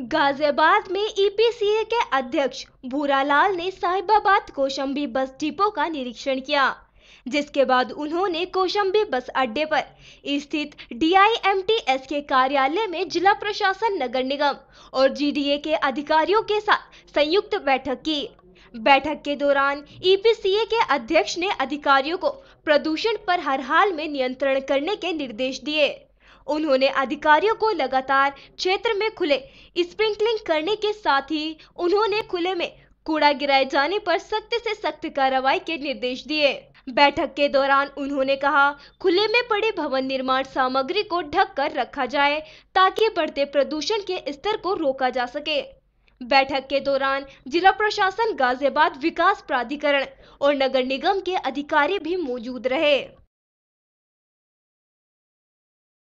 गाजियाबाद में EPCA e के अध्यक्ष भूरालाल ने साहिबाबाद कोशंबी बस डिपो का निरीक्षण किया जिसके बाद उन्होंने कोशंबी बस अड्डे पर स्थित डीआईएमटीएस के कार्यालय में जिला प्रशासन नगर निगम और जीडीए के अधिकारियों के साथ संयुक्त बैठक की बैठक के दौरान ईपीसीए e के अध्यक्ष ने अधिकारियों को प्रदूषण पर हर हाल में नियंत्रण करने के निर्देश दिए उन्होंने अधिकारियों को लगातार क्षेत्र में खुले स्प्रिंकलिंग करने के साथ ही उन्होंने खुले में कूड़ा गिराए जाने पर सख्त से सख्त कार्रवाई के निर्देश दिए बैठक के दौरान उन्होंने कहा खुले में पड़े भवन निर्माण सामग्री को ढक कर रखा जाए ताकि बढ़ते प्रदूषण के स्तर को रोका जा सके बैठक के दौरान जिला प्रशासन गाजियाबाद विकास प्राधिकरण और नगर निगम के अधिकारी भी मौजूद रहे